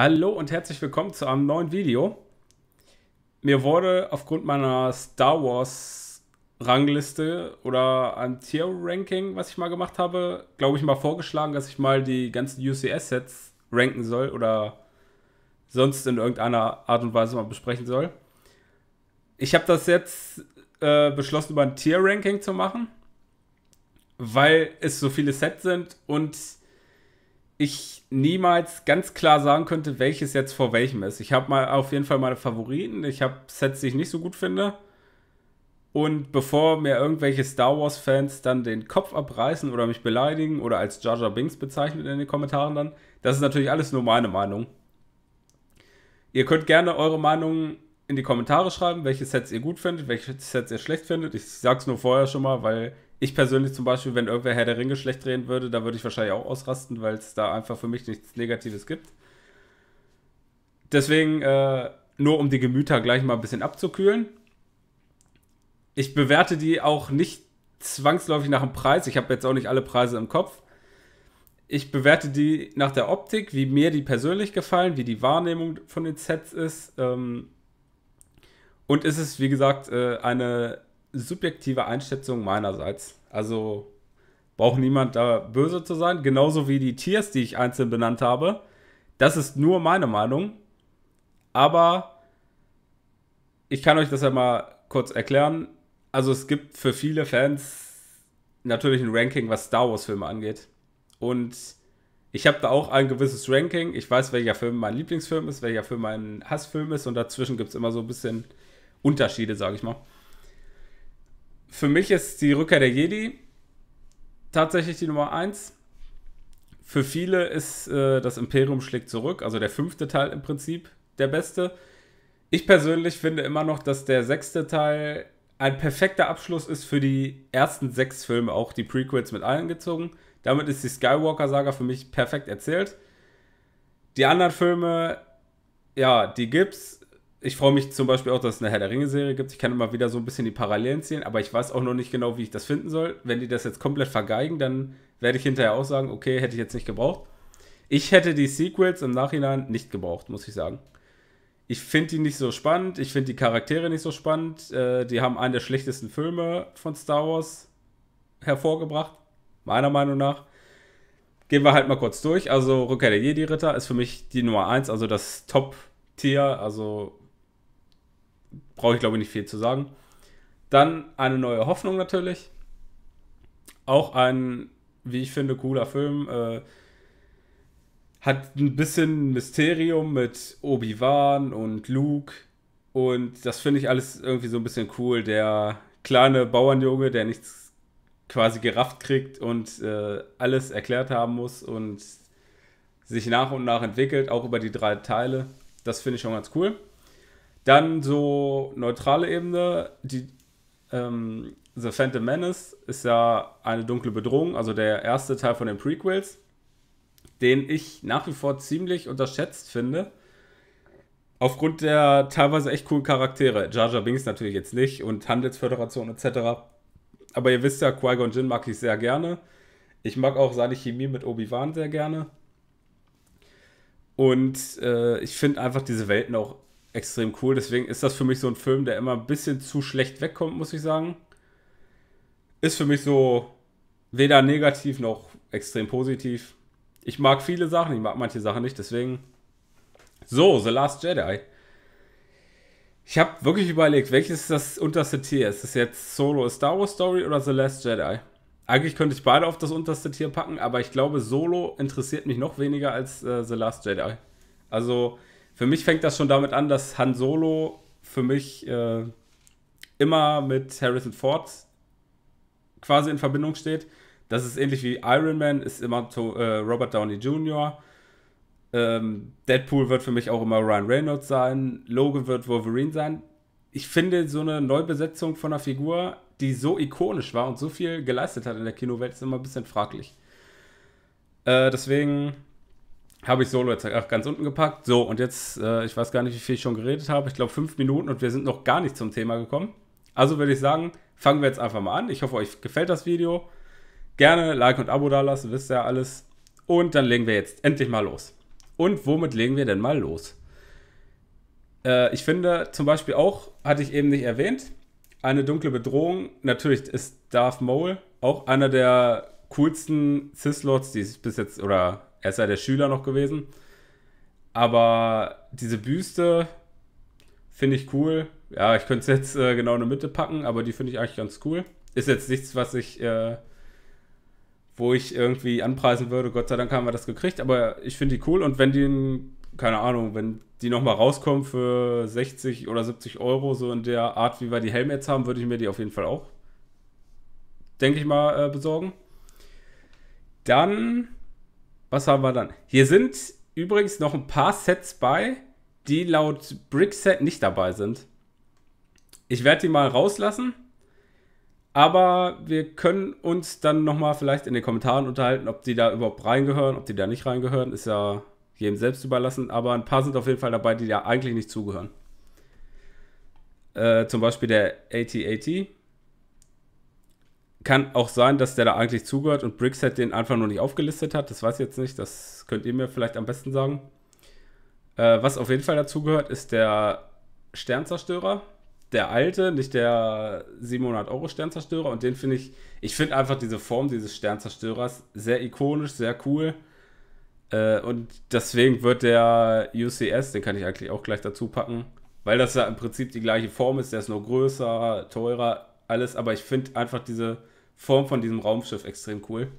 Hallo und herzlich willkommen zu einem neuen Video. Mir wurde aufgrund meiner Star Wars Rangliste oder ein Tier-Ranking, was ich mal gemacht habe, glaube ich mal vorgeschlagen, dass ich mal die ganzen UCS-Sets ranken soll oder sonst in irgendeiner Art und Weise mal besprechen soll. Ich habe das jetzt äh, beschlossen, über ein Tier-Ranking zu machen, weil es so viele Sets sind und ich niemals ganz klar sagen könnte, welches jetzt vor welchem ist. Ich habe mal auf jeden Fall meine Favoriten. Ich habe Sets, die ich nicht so gut finde. Und bevor mir irgendwelche Star Wars-Fans dann den Kopf abreißen oder mich beleidigen oder als Jar Jar Binks bezeichnen in den Kommentaren dann, das ist natürlich alles nur meine Meinung. Ihr könnt gerne eure Meinung in die Kommentare schreiben, welche Sets ihr gut findet, welche Sets ihr schlecht findet. Ich sag's nur vorher schon mal, weil ich persönlich zum Beispiel, wenn irgendwer Herr der Ringe schlecht drehen würde, da würde ich wahrscheinlich auch ausrasten, weil es da einfach für mich nichts Negatives gibt. Deswegen, äh, nur um die Gemüter gleich mal ein bisschen abzukühlen. Ich bewerte die auch nicht zwangsläufig nach dem Preis. Ich habe jetzt auch nicht alle Preise im Kopf. Ich bewerte die nach der Optik, wie mir die persönlich gefallen, wie die Wahrnehmung von den Sets ist. Ähm, und es ist, wie gesagt, äh, eine subjektive Einschätzung meinerseits. Also braucht niemand da böse zu sein. Genauso wie die Tiers, die ich einzeln benannt habe. Das ist nur meine Meinung. Aber ich kann euch das ja mal kurz erklären. Also es gibt für viele Fans natürlich ein Ranking, was Star Wars-Filme angeht. Und ich habe da auch ein gewisses Ranking. Ich weiß, welcher Film mein Lieblingsfilm ist, welcher Film mein Hassfilm ist. Und dazwischen gibt es immer so ein bisschen Unterschiede, sage ich mal. Für mich ist die Rückkehr der Jedi tatsächlich die Nummer 1. Für viele ist äh, das Imperium schlägt zurück, also der fünfte Teil im Prinzip der beste. Ich persönlich finde immer noch, dass der sechste Teil ein perfekter Abschluss ist für die ersten sechs Filme, auch die Prequels mit allen gezogen. Damit ist die Skywalker-Saga für mich perfekt erzählt. Die anderen Filme, ja, die gibt's ich freue mich zum Beispiel auch, dass es eine Herr der Ringe-Serie gibt. Ich kann immer wieder so ein bisschen die Parallelen ziehen, aber ich weiß auch noch nicht genau, wie ich das finden soll. Wenn die das jetzt komplett vergeigen, dann werde ich hinterher auch sagen, okay, hätte ich jetzt nicht gebraucht. Ich hätte die Sequels im Nachhinein nicht gebraucht, muss ich sagen. Ich finde die nicht so spannend, ich finde die Charaktere nicht so spannend. Äh, die haben einen der schlechtesten Filme von Star Wars hervorgebracht, meiner Meinung nach. Gehen wir halt mal kurz durch. Also Rückkehr der Jedi-Ritter ist für mich die Nummer 1, also das Top-Tier, also brauche ich glaube ich nicht viel zu sagen. Dann eine neue Hoffnung natürlich. Auch ein, wie ich finde, cooler Film. Äh, hat ein bisschen Mysterium mit Obi-Wan und Luke. Und das finde ich alles irgendwie so ein bisschen cool. Der kleine Bauernjunge, der nichts quasi gerafft kriegt und äh, alles erklärt haben muss und sich nach und nach entwickelt, auch über die drei Teile. Das finde ich schon ganz cool. Dann so neutrale Ebene, die ähm, The Phantom Menace ist ja eine dunkle Bedrohung, also der erste Teil von den Prequels, den ich nach wie vor ziemlich unterschätzt finde. Aufgrund der teilweise echt coolen Charaktere. Jar Jar Binks natürlich jetzt nicht und Handelsföderation etc. Aber ihr wisst ja, Qui-Gon Jinn mag ich sehr gerne. Ich mag auch seine Chemie mit Obi-Wan sehr gerne. Und äh, ich finde einfach diese Welten auch extrem cool. Deswegen ist das für mich so ein Film, der immer ein bisschen zu schlecht wegkommt, muss ich sagen. Ist für mich so weder negativ noch extrem positiv. Ich mag viele Sachen, ich mag manche Sachen nicht, deswegen. So, The Last Jedi. Ich habe wirklich überlegt, welches ist das unterste Tier? Ist es jetzt Solo A Star Wars Story oder The Last Jedi? Eigentlich könnte ich beide auf das unterste Tier packen, aber ich glaube, Solo interessiert mich noch weniger als äh, The Last Jedi. Also, für mich fängt das schon damit an, dass Han Solo für mich äh, immer mit Harrison Ford quasi in Verbindung steht. Das ist ähnlich wie Iron Man, ist immer to, äh, Robert Downey Jr. Ähm, Deadpool wird für mich auch immer Ryan Reynolds sein. Logan wird Wolverine sein. Ich finde, so eine Neubesetzung von einer Figur, die so ikonisch war und so viel geleistet hat in der Kinowelt, ist immer ein bisschen fraglich. Äh, deswegen habe ich Solo jetzt halt auch ganz unten gepackt. So, und jetzt, äh, ich weiß gar nicht, wie viel ich schon geredet habe. Ich glaube, fünf Minuten und wir sind noch gar nicht zum Thema gekommen. Also würde ich sagen, fangen wir jetzt einfach mal an. Ich hoffe, euch gefällt das Video. Gerne Like und Abo dalassen, wisst ihr ja alles. Und dann legen wir jetzt endlich mal los. Und womit legen wir denn mal los? Äh, ich finde zum Beispiel auch, hatte ich eben nicht erwähnt, eine dunkle Bedrohung. Natürlich ist Darth Maul auch einer der coolsten Sith-Lords, die es bis jetzt, oder er ist ja der Schüler noch gewesen. Aber diese Büste finde ich cool. Ja, ich könnte es jetzt äh, genau in die Mitte packen, aber die finde ich eigentlich ganz cool. Ist jetzt nichts, was ich, äh, wo ich irgendwie anpreisen würde. Gott sei Dank haben wir das gekriegt, aber ich finde die cool und wenn die, keine Ahnung, wenn die nochmal rauskommen für 60 oder 70 Euro, so in der Art, wie wir die Helme jetzt haben, würde ich mir die auf jeden Fall auch, denke ich mal, äh, besorgen. Dann was haben wir dann? Hier sind übrigens noch ein paar Sets bei, die laut Brickset nicht dabei sind. Ich werde die mal rauslassen. Aber wir können uns dann nochmal vielleicht in den Kommentaren unterhalten, ob die da überhaupt reingehören, ob die da nicht reingehören. Ist ja jedem selbst überlassen. Aber ein paar sind auf jeden Fall dabei, die da eigentlich nicht zugehören. Äh, zum Beispiel der AT-AT kann auch sein, dass der da eigentlich zugehört und Brickset halt den einfach nur nicht aufgelistet hat. Das weiß ich jetzt nicht. Das könnt ihr mir vielleicht am besten sagen. Äh, was auf jeden Fall dazugehört, ist der Sternzerstörer. Der alte, nicht der 700 Euro Sternzerstörer. Und den finde ich, ich finde einfach diese Form dieses Sternzerstörers sehr ikonisch, sehr cool. Äh, und deswegen wird der UCS, den kann ich eigentlich auch gleich dazu packen, weil das ja im Prinzip die gleiche Form ist. Der ist nur größer, teurer, alles. Aber ich finde einfach diese Form von diesem Raumschiff extrem cool.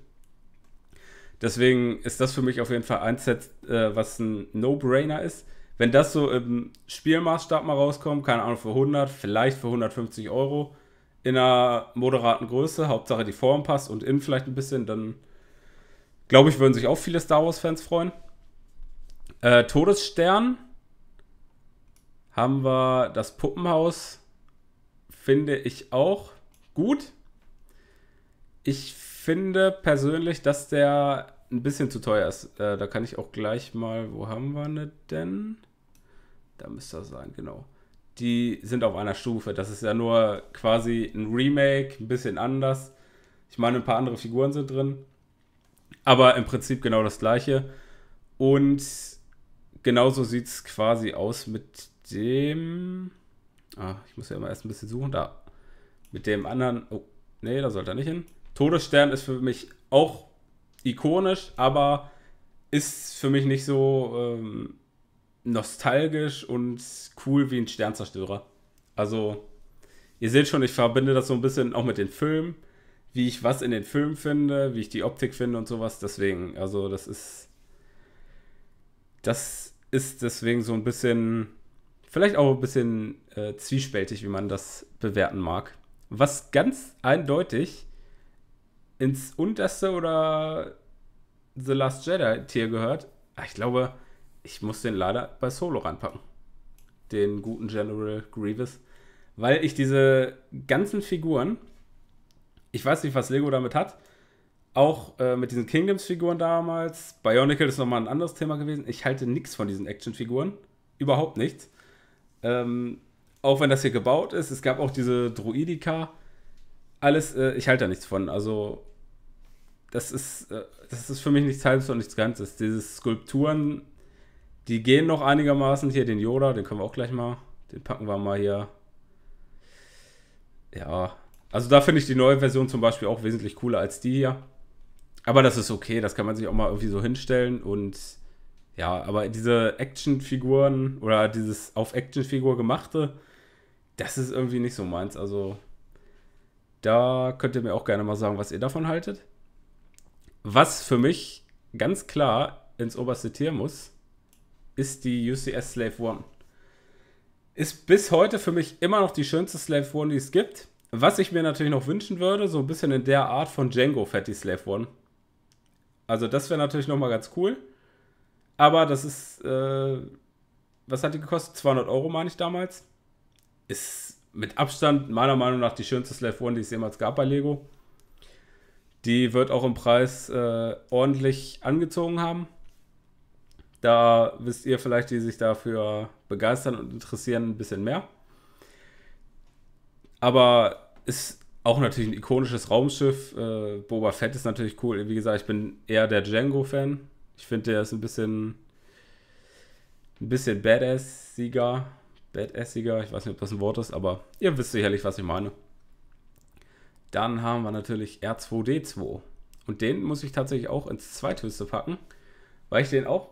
Deswegen ist das für mich auf jeden Fall ein Set, äh, was ein No-Brainer ist. Wenn das so im Spielmaßstab mal rauskommt, keine Ahnung, für 100, vielleicht für 150 Euro in einer moderaten Größe, Hauptsache die Form passt und innen vielleicht ein bisschen, dann glaube ich, würden sich auch viele Star Wars-Fans freuen. Äh, Todesstern haben wir das Puppenhaus, finde ich auch gut. Ich finde persönlich, dass der ein bisschen zu teuer ist. Äh, da kann ich auch gleich mal, wo haben wir ne denn? Da müsste er sein, genau. Die sind auf einer Stufe. Das ist ja nur quasi ein Remake, ein bisschen anders. Ich meine, ein paar andere Figuren sind drin. Aber im Prinzip genau das gleiche. Und genauso sieht es quasi aus mit dem. Ah, ich muss ja immer erst ein bisschen suchen. Da. Mit dem anderen. Oh, nee, da sollte er nicht hin. Todesstern ist für mich auch ikonisch, aber ist für mich nicht so ähm, nostalgisch und cool wie ein Sternzerstörer. Also, ihr seht schon, ich verbinde das so ein bisschen auch mit den Filmen, wie ich was in den Filmen finde, wie ich die Optik finde und sowas. Deswegen, also, das ist. Das ist deswegen so ein bisschen. Vielleicht auch ein bisschen äh, zwiespältig, wie man das bewerten mag. Was ganz eindeutig ins unterste oder The Last Jedi-Tier gehört. Ah, ich glaube, ich muss den leider bei Solo reinpacken. Den guten General Grievous. Weil ich diese ganzen Figuren, ich weiß nicht, was Lego damit hat, auch äh, mit diesen Kingdoms-Figuren damals, Bionicle ist nochmal ein anderes Thema gewesen. Ich halte nichts von diesen Action-Figuren. Überhaupt nichts. Ähm, auch wenn das hier gebaut ist, es gab auch diese Druidika. Alles, äh, ich halte da nichts von. Also das ist, äh, das ist für mich nichts Halbes und nichts Ganzes. Diese Skulpturen, die gehen noch einigermaßen. Hier den Yoda, den können wir auch gleich mal, den packen wir mal hier. Ja, also da finde ich die neue Version zum Beispiel auch wesentlich cooler als die hier. Aber das ist okay, das kann man sich auch mal irgendwie so hinstellen und ja, aber diese Actionfiguren oder dieses auf Actionfigur gemachte, das ist irgendwie nicht so meins. Also da könnt ihr mir auch gerne mal sagen, was ihr davon haltet. Was für mich ganz klar ins oberste Tier muss, ist die UCS Slave One. Ist bis heute für mich immer noch die schönste Slave One, die es gibt. Was ich mir natürlich noch wünschen würde, so ein bisschen in der Art von Django Fatty Slave One. Also das wäre natürlich nochmal ganz cool. Aber das ist, äh, was hat die gekostet? 200 Euro meine ich damals. Ist mit Abstand meiner Meinung nach die schönste Slave One, die es jemals gab bei Lego. Die wird auch im Preis äh, ordentlich angezogen haben. Da wisst ihr vielleicht, die sich dafür begeistern und interessieren, ein bisschen mehr. Aber ist auch natürlich ein ikonisches Raumschiff. Äh, Boba Fett ist natürlich cool. Wie gesagt, ich bin eher der Django-Fan. Ich finde, der ist ein bisschen, ein bisschen badassiger. Badassiger, ich weiß nicht, ob das ein Wort ist, aber ihr wisst sicherlich, was ich meine. Dann haben wir natürlich R2D2. Und den muss ich tatsächlich auch ins Zweithöchste packen, weil ich den auch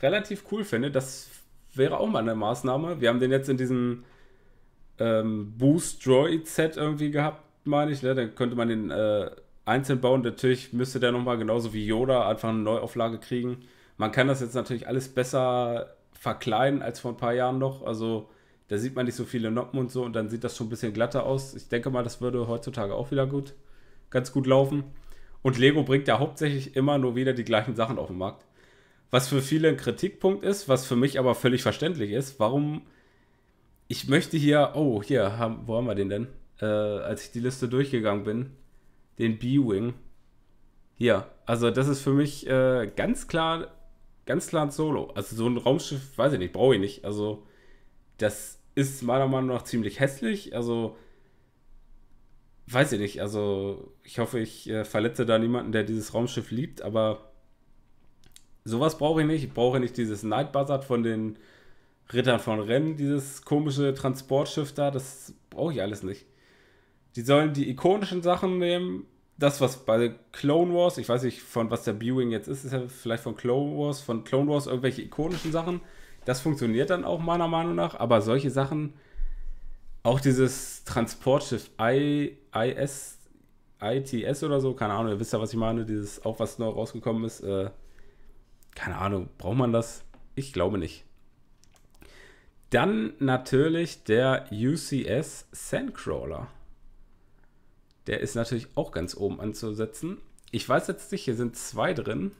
relativ cool finde. Das wäre auch mal eine Maßnahme. Wir haben den jetzt in diesem ähm, Boost Droid Set irgendwie gehabt, meine ich. Ne? Dann könnte man den äh, einzeln bauen. Natürlich müsste der nochmal genauso wie Yoda einfach eine Neuauflage kriegen. Man kann das jetzt natürlich alles besser verkleiden als vor ein paar Jahren noch. Also da sieht man nicht so viele Noppen und so und dann sieht das schon ein bisschen glatter aus. Ich denke mal, das würde heutzutage auch wieder gut, ganz gut laufen. Und Lego bringt ja hauptsächlich immer nur wieder die gleichen Sachen auf den Markt. Was für viele ein Kritikpunkt ist, was für mich aber völlig verständlich ist, warum ich möchte hier, oh, hier, haben, wo haben wir den denn? Äh, als ich die Liste durchgegangen bin, den B-Wing. Hier, also das ist für mich äh, ganz klar, ganz klar ein Solo. Also so ein Raumschiff, weiß ich nicht, brauche ich nicht. Also das ist meiner Meinung nach ziemlich hässlich. Also, weiß ich nicht. Also, ich hoffe, ich äh, verletze da niemanden, der dieses Raumschiff liebt, aber sowas brauche ich nicht. Ich brauche nicht dieses Night Buzzard von den Rittern von Rennen. dieses komische Transportschiff da. Das brauche ich alles nicht. Die sollen die ikonischen Sachen nehmen. Das, was bei Clone Wars, ich weiß nicht, von was der Viewing jetzt ist, ist ja vielleicht von Clone Wars, von Clone Wars irgendwelche ikonischen Sachen. Das funktioniert dann auch meiner Meinung nach, aber solche Sachen, auch dieses Transportschiff I, ITS oder so, keine Ahnung, ihr wisst ja, was ich meine, dieses, auch was neu rausgekommen ist, äh, keine Ahnung, braucht man das? Ich glaube nicht. Dann natürlich der UCS Sandcrawler. Der ist natürlich auch ganz oben anzusetzen. Ich weiß jetzt nicht, hier sind zwei drin.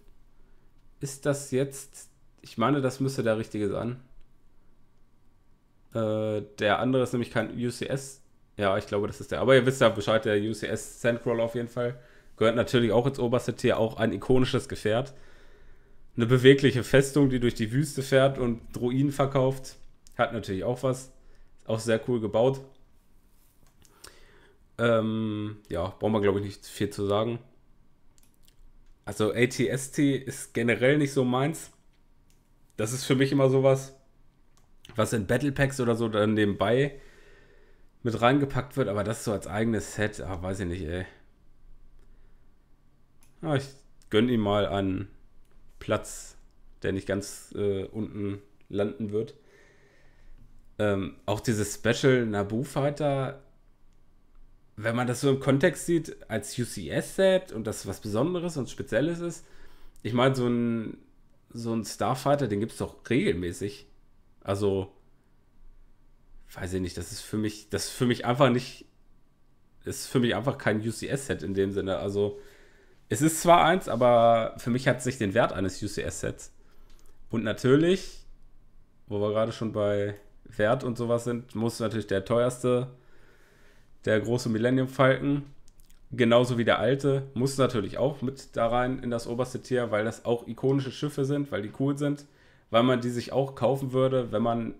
Ist das jetzt ich meine, das müsste der richtige sein. Äh, der andere ist nämlich kein UCS. Ja, ich glaube, das ist der. Aber ihr wisst ja Bescheid, der UCS Sandcrawler auf jeden Fall. Gehört natürlich auch ins oberste Tier, auch ein ikonisches Gefährt. Eine bewegliche Festung, die durch die Wüste fährt und Druinen verkauft. Hat natürlich auch was. Ist auch sehr cool gebaut. Ähm, ja, brauchen wir, glaube ich, nicht viel zu sagen. Also ATST ist generell nicht so meins das ist für mich immer sowas, was in Battle Packs oder so dann nebenbei mit reingepackt wird, aber das so als eigenes Set, ach, weiß ich nicht, ey. Ah, ich gönne ihm mal einen Platz, der nicht ganz äh, unten landen wird. Ähm, auch dieses Special Naboo Fighter, wenn man das so im Kontext sieht, als UCS-Set und das was Besonderes und Spezielles ist, ich meine, so ein so ein Starfighter, den gibt es doch regelmäßig. Also, weiß ich nicht, das ist für mich, das ist für mich einfach nicht, ist für mich einfach kein UCS-Set in dem Sinne. Also, es ist zwar eins, aber für mich hat es nicht den Wert eines UCS-Sets. Und natürlich, wo wir gerade schon bei Wert und sowas sind, muss natürlich der teuerste, der große Millennium Falcon, genauso wie der alte, muss natürlich auch mit da rein in das oberste Tier, weil das auch ikonische Schiffe sind, weil die cool sind, weil man die sich auch kaufen würde, wenn man,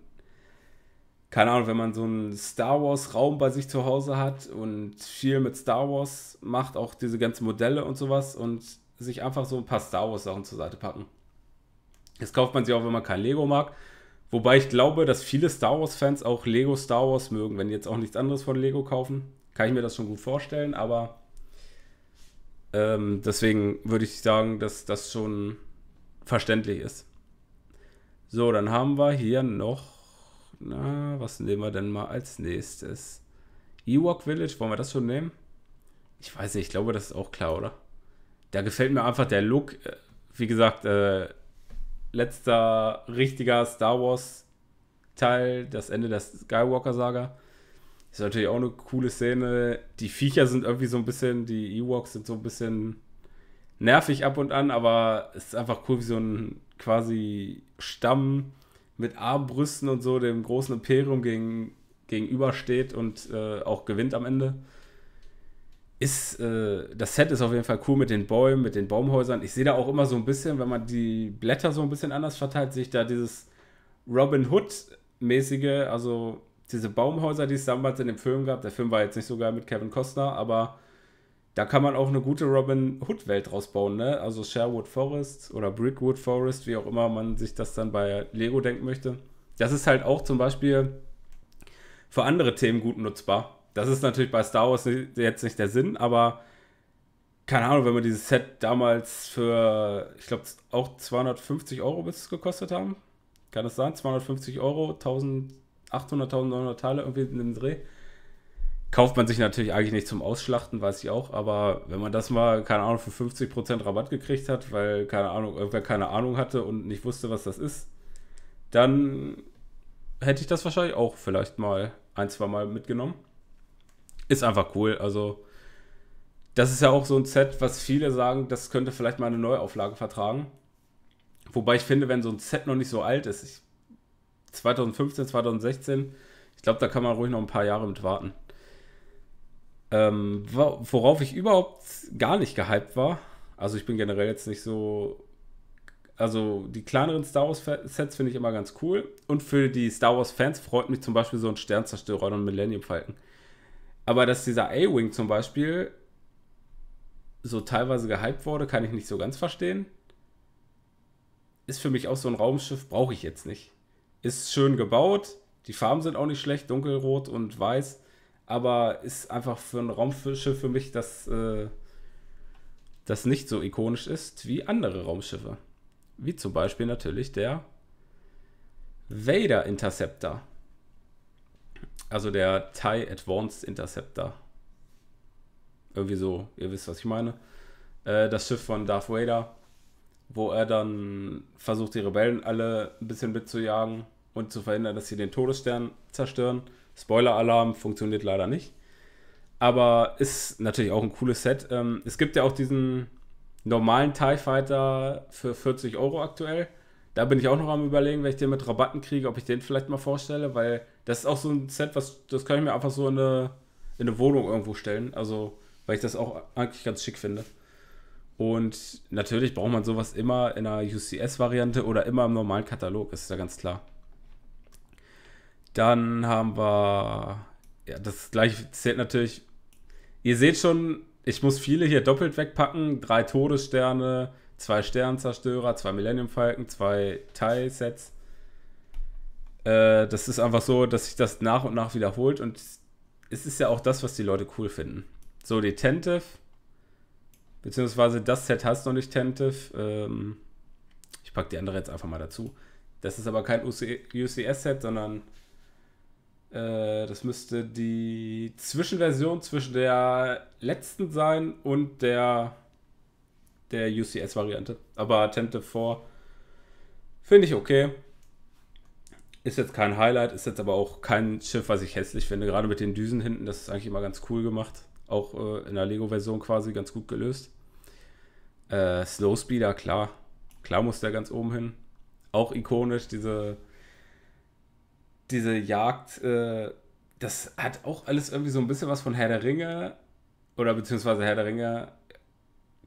keine Ahnung, wenn man so einen Star Wars-Raum bei sich zu Hause hat und viel mit Star Wars macht, auch diese ganzen Modelle und sowas und sich einfach so ein paar Star Wars-Sachen zur Seite packen. Das kauft man sich auch, wenn man kein Lego mag. Wobei ich glaube, dass viele Star Wars-Fans auch Lego Star Wars mögen, wenn die jetzt auch nichts anderes von Lego kaufen kann ich mir das schon gut vorstellen, aber ähm, deswegen würde ich sagen, dass das schon verständlich ist. So, dann haben wir hier noch, na, was nehmen wir denn mal als nächstes? Ewok Village, wollen wir das schon nehmen? Ich weiß nicht, ich glaube, das ist auch klar, oder? Da gefällt mir einfach der Look. Äh, wie gesagt, äh, letzter richtiger Star Wars Teil, das Ende der Skywalker Saga. Ist natürlich auch eine coole Szene. Die Viecher sind irgendwie so ein bisschen, die Ewoks sind so ein bisschen nervig ab und an, aber es ist einfach cool, wie so ein quasi Stamm mit Armbrüsten und so dem großen Imperium gegen, gegenübersteht und äh, auch gewinnt am Ende. Ist, äh, das Set ist auf jeden Fall cool mit den Bäumen, mit den Baumhäusern. Ich sehe da auch immer so ein bisschen, wenn man die Blätter so ein bisschen anders verteilt, sehe ich da dieses Robin Hood-mäßige, also diese Baumhäuser, die es damals in dem Film gab, der Film war jetzt nicht so geil mit Kevin Costner, aber da kann man auch eine gute Robin Hood-Welt rausbauen, ne? Also Sherwood Forest oder Brickwood Forest, wie auch immer man sich das dann bei Lego denken möchte. Das ist halt auch zum Beispiel für andere Themen gut nutzbar. Das ist natürlich bei Star Wars jetzt nicht der Sinn, aber keine Ahnung, wenn wir dieses Set damals für, ich glaube, auch 250 Euro bis es gekostet haben. Kann das sein? 250 Euro, 1000 800.000, 900 Teile irgendwie in dem Dreh. Kauft man sich natürlich eigentlich nicht zum Ausschlachten, weiß ich auch, aber wenn man das mal, keine Ahnung, für 50% Rabatt gekriegt hat, weil, keine Ahnung, irgendwer keine Ahnung hatte und nicht wusste, was das ist, dann hätte ich das wahrscheinlich auch vielleicht mal ein, zwei Mal mitgenommen. Ist einfach cool, also das ist ja auch so ein Set, was viele sagen, das könnte vielleicht mal eine Neuauflage vertragen. Wobei ich finde, wenn so ein Set noch nicht so alt ist, ich 2015, 2016. Ich glaube, da kann man ruhig noch ein paar Jahre mit warten. Ähm, worauf ich überhaupt gar nicht gehypt war. Also ich bin generell jetzt nicht so. Also die kleineren Star Wars-Sets finde ich immer ganz cool. Und für die Star Wars-Fans freut mich zum Beispiel so ein Sternzerstörer und ein Millennium Falcon. Aber dass dieser A-Wing zum Beispiel so teilweise gehypt wurde, kann ich nicht so ganz verstehen. Ist für mich auch so ein Raumschiff, brauche ich jetzt nicht. Ist schön gebaut, die Farben sind auch nicht schlecht, dunkelrot und weiß, aber ist einfach für ein Raumschiff für mich, das, äh, das nicht so ikonisch ist wie andere Raumschiffe. Wie zum Beispiel natürlich der Vader Interceptor. Also der TIE Advanced Interceptor. Irgendwie so, ihr wisst, was ich meine. Äh, das Schiff von Darth Vader wo er dann versucht, die Rebellen alle ein bisschen mitzujagen und zu verhindern, dass sie den Todesstern zerstören. Spoiler-Alarm funktioniert leider nicht. Aber ist natürlich auch ein cooles Set. Ähm, es gibt ja auch diesen normalen TIE Fighter für 40 Euro aktuell. Da bin ich auch noch am überlegen, wenn ich den mit Rabatten kriege, ob ich den vielleicht mal vorstelle, weil das ist auch so ein Set, was das kann ich mir einfach so in eine, in eine Wohnung irgendwo stellen. Also, weil ich das auch eigentlich ganz schick finde. Und natürlich braucht man sowas immer in einer UCS-Variante oder immer im normalen Katalog, ist ja ganz klar. Dann haben wir, ja, das gleiche zählt natürlich. Ihr seht schon, ich muss viele hier doppelt wegpacken. Drei Todessterne, zwei Sternzerstörer, zwei Millennium Falken, zwei Teilsets. Äh, das ist einfach so, dass sich das nach und nach wiederholt und es ist ja auch das, was die Leute cool finden. So, Detentive Beziehungsweise das Set heißt noch nicht Tentive. Ähm, ich packe die andere jetzt einfach mal dazu. Das ist aber kein UCS-Set, sondern äh, das müsste die Zwischenversion zwischen der letzten sein und der, der UCS-Variante. Aber Tentive 4 finde ich okay. Ist jetzt kein Highlight, ist jetzt aber auch kein Schiff, was ich hässlich finde. Gerade mit den Düsen hinten, das ist eigentlich immer ganz cool gemacht. Auch äh, in der Lego-Version quasi ganz gut gelöst. Äh, Slow Speeder, klar. Klar muss der ganz oben hin. Auch ikonisch, diese, diese Jagd. Äh, das hat auch alles irgendwie so ein bisschen was von Herr der Ringe. Oder beziehungsweise Herr der Ringe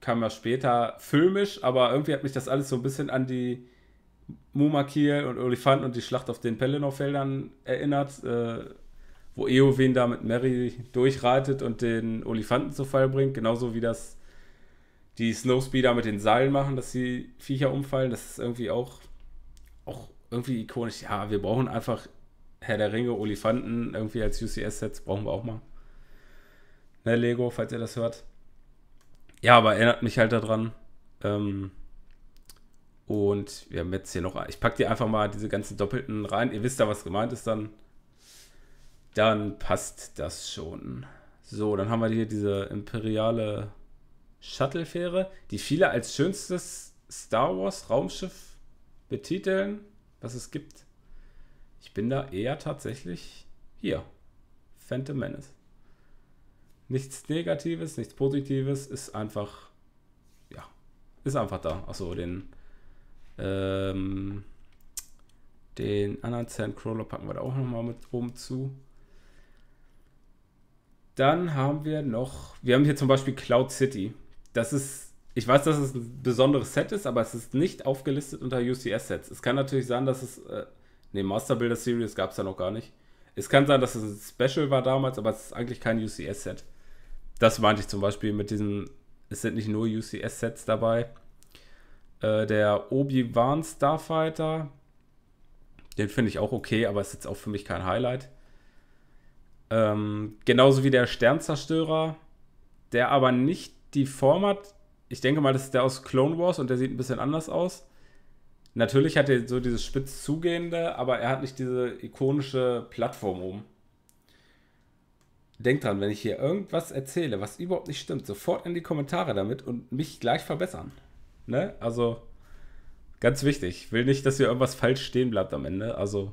kam ja später filmisch, aber irgendwie hat mich das alles so ein bisschen an die Mumakil und Olifanten und die Schlacht auf den Pelennor-Feldern erinnert, äh, wo Eowyn da mit Mary durchreitet und den Olifanten zu Fall bringt, genauso wie das die Snowspeeder mit den Seilen machen, dass die Viecher umfallen. Das ist irgendwie auch, auch irgendwie ikonisch. Ja, wir brauchen einfach Herr der Ringe, Olifanten irgendwie als UCS-Sets brauchen wir auch mal. Ne, Lego, falls ihr das hört. Ja, aber erinnert mich halt daran. Ähm, und wir haben jetzt hier noch, ich packe dir einfach mal diese ganzen Doppelten rein. Ihr wisst ja, was gemeint ist dann. Dann passt das schon. So, dann haben wir hier diese imperiale Shuttlefähre, die viele als schönstes Star Wars Raumschiff betiteln, was es gibt. Ich bin da eher tatsächlich hier. Phantom Menace. Nichts Negatives, nichts Positives, ist einfach, ja, ist einfach da. Achso, den, ähm, den anderen Sandcrawler packen wir da auch nochmal mit oben zu. Dann haben wir noch, wir haben hier zum Beispiel Cloud City das ist, ich weiß, dass es ein besonderes Set ist, aber es ist nicht aufgelistet unter UCS-Sets. Es kann natürlich sein, dass es, äh, ne, Master Builder Series gab es ja noch gar nicht. Es kann sein, dass es ein Special war damals, aber es ist eigentlich kein UCS-Set. Das meinte ich zum Beispiel mit diesen, es sind nicht nur UCS-Sets dabei. Äh, der Obi-Wan Starfighter, den finde ich auch okay, aber ist jetzt auch für mich kein Highlight. Ähm, genauso wie der Sternzerstörer, der aber nicht die Format, ich denke mal, das ist der aus Clone Wars und der sieht ein bisschen anders aus. Natürlich hat er so dieses spitz zugehende, aber er hat nicht diese ikonische Plattform oben. Denkt dran, wenn ich hier irgendwas erzähle, was überhaupt nicht stimmt, sofort in die Kommentare damit und mich gleich verbessern. Ne? Also ganz wichtig. Ich will nicht, dass hier irgendwas falsch stehen bleibt am Ende. Also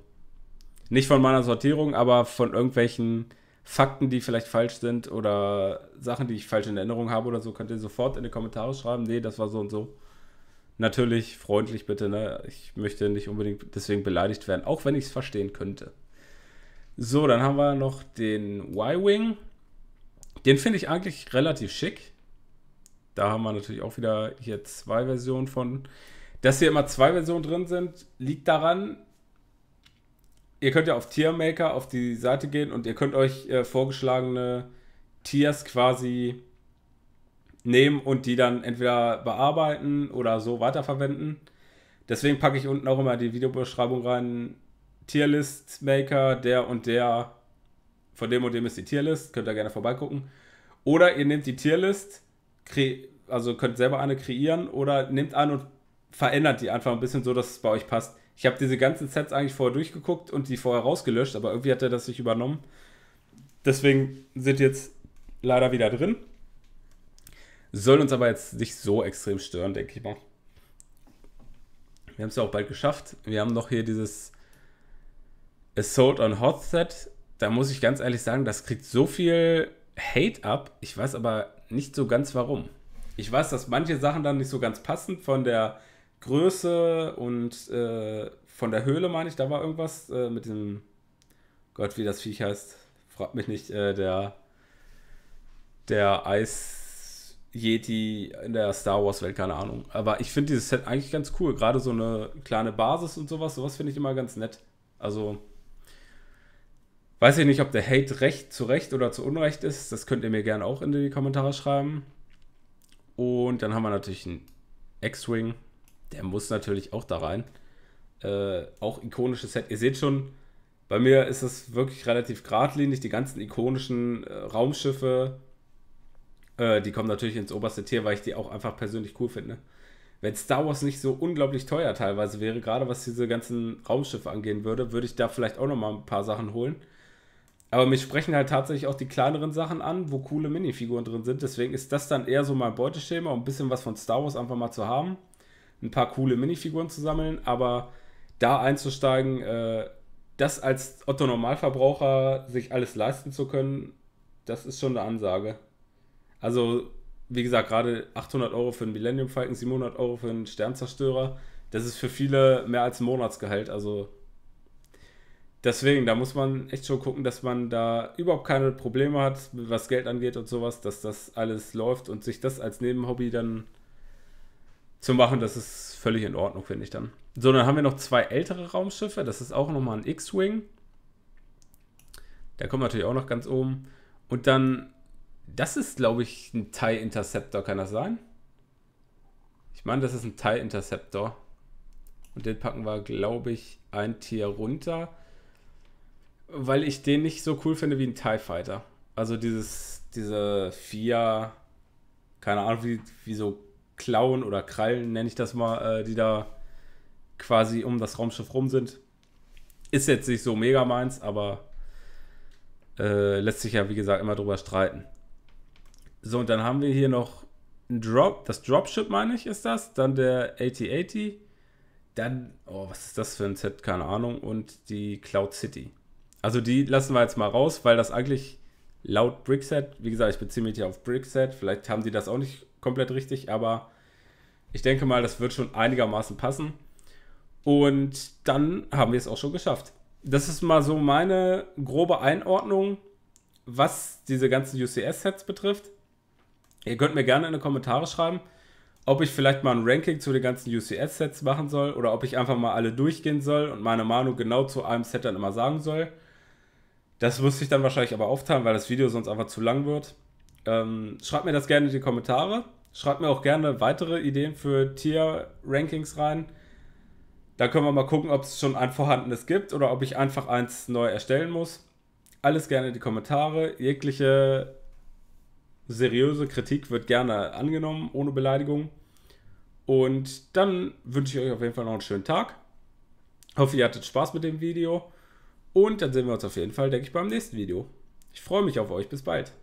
nicht von meiner Sortierung, aber von irgendwelchen Fakten, die vielleicht falsch sind oder Sachen, die ich falsch in Erinnerung habe oder so, könnt ihr sofort in die Kommentare schreiben. Nee, das war so und so. Natürlich freundlich bitte, ne? Ich möchte nicht unbedingt deswegen beleidigt werden, auch wenn ich es verstehen könnte. So, dann haben wir noch den Y-Wing. Den finde ich eigentlich relativ schick. Da haben wir natürlich auch wieder hier zwei Versionen von. Dass hier immer zwei Versionen drin sind, liegt daran, ihr könnt ja auf Tiermaker auf die Seite gehen und ihr könnt euch äh, vorgeschlagene Tiers quasi nehmen und die dann entweder bearbeiten oder so weiterverwenden. Deswegen packe ich unten auch immer die Videobeschreibung rein. Tierlist Maker, der und der, von dem und dem ist die Tierlist, könnt ihr gerne vorbeigucken. Oder ihr nehmt die Tierlist, also könnt selber eine kreieren oder nehmt an und verändert die einfach ein bisschen so, dass es bei euch passt. Ich habe diese ganzen Sets eigentlich vorher durchgeguckt und die vorher rausgelöscht, aber irgendwie hat er das nicht übernommen. Deswegen sind jetzt leider wieder drin. Soll uns aber jetzt nicht so extrem stören, denke ich mal. Wir haben es ja auch bald geschafft. Wir haben noch hier dieses Assault on Hot Set. Da muss ich ganz ehrlich sagen, das kriegt so viel Hate ab. Ich weiß aber nicht so ganz warum. Ich weiß, dass manche Sachen dann nicht so ganz passen von der Größe und äh, von der Höhle, meine ich, da war irgendwas äh, mit dem. Gott, wie das Viech heißt, fragt mich nicht, äh, der. Der Eis-Yeti in der Star Wars-Welt, keine Ahnung. Aber ich finde dieses Set eigentlich ganz cool. Gerade so eine kleine Basis und sowas, sowas finde ich immer ganz nett. Also. Weiß ich nicht, ob der Hate recht zu Recht oder zu Unrecht ist. Das könnt ihr mir gerne auch in die Kommentare schreiben. Und dann haben wir natürlich einen X-Wing der muss natürlich auch da rein. Äh, auch ikonisches Set. Ihr seht schon, bei mir ist es wirklich relativ geradlinig. Die ganzen ikonischen äh, Raumschiffe, äh, die kommen natürlich ins oberste Tier, weil ich die auch einfach persönlich cool finde. Wenn Star Wars nicht so unglaublich teuer teilweise wäre, gerade was diese ganzen Raumschiffe angehen würde, würde ich da vielleicht auch nochmal ein paar Sachen holen. Aber mich sprechen halt tatsächlich auch die kleineren Sachen an, wo coole Minifiguren drin sind. Deswegen ist das dann eher so mein Beuteschema, um ein bisschen was von Star Wars einfach mal zu haben ein paar coole Minifiguren zu sammeln, aber da einzusteigen, äh, das als Otto Normalverbraucher sich alles leisten zu können, das ist schon eine Ansage. Also, wie gesagt, gerade 800 Euro für einen Millennium Falcon, 700 Euro für einen Sternzerstörer, das ist für viele mehr als ein Monatsgehalt. Also, deswegen, da muss man echt schon gucken, dass man da überhaupt keine Probleme hat, was Geld angeht und sowas, dass das alles läuft und sich das als Nebenhobby dann zu machen. Das ist völlig in Ordnung, finde ich dann. So, dann haben wir noch zwei ältere Raumschiffe. Das ist auch nochmal ein X-Wing. Der kommt natürlich auch noch ganz oben. Und dann, das ist, glaube ich, ein TIE Interceptor, kann das sein? Ich meine, das ist ein TIE Interceptor. Und den packen wir, glaube ich, ein Tier runter. Weil ich den nicht so cool finde wie ein TIE Fighter. Also dieses, diese vier, keine Ahnung, wie, wie so Klauen oder Krallen, nenne ich das mal, äh, die da quasi um das Raumschiff rum sind. Ist jetzt nicht so mega meins, aber äh, lässt sich ja, wie gesagt, immer drüber streiten. So, und dann haben wir hier noch ein Drop, das Dropship meine ich, ist das. Dann der AT-80. Dann, oh, was ist das für ein Set? Keine Ahnung. Und die Cloud City. Also die lassen wir jetzt mal raus, weil das eigentlich laut Brickset, wie gesagt, ich beziehe mich hier auf Brickset, vielleicht haben die das auch nicht komplett richtig, aber ich denke mal, das wird schon einigermaßen passen. Und dann haben wir es auch schon geschafft. Das ist mal so meine grobe Einordnung, was diese ganzen UCS-Sets betrifft. Ihr könnt mir gerne in die Kommentare schreiben, ob ich vielleicht mal ein Ranking zu den ganzen UCS-Sets machen soll oder ob ich einfach mal alle durchgehen soll und meine Meinung genau zu einem Set dann immer sagen soll. Das müsste ich dann wahrscheinlich aber aufteilen, weil das Video sonst einfach zu lang wird. Ähm, schreibt mir das gerne in die Kommentare. Schreibt mir auch gerne weitere Ideen für Tier-Rankings rein. Da können wir mal gucken, ob es schon ein vorhandenes gibt oder ob ich einfach eins neu erstellen muss. Alles gerne in die Kommentare. Jegliche seriöse Kritik wird gerne angenommen, ohne Beleidigung. Und dann wünsche ich euch auf jeden Fall noch einen schönen Tag. Hoffe, ihr hattet Spaß mit dem Video. Und dann sehen wir uns auf jeden Fall, denke ich, beim nächsten Video. Ich freue mich auf euch. Bis bald.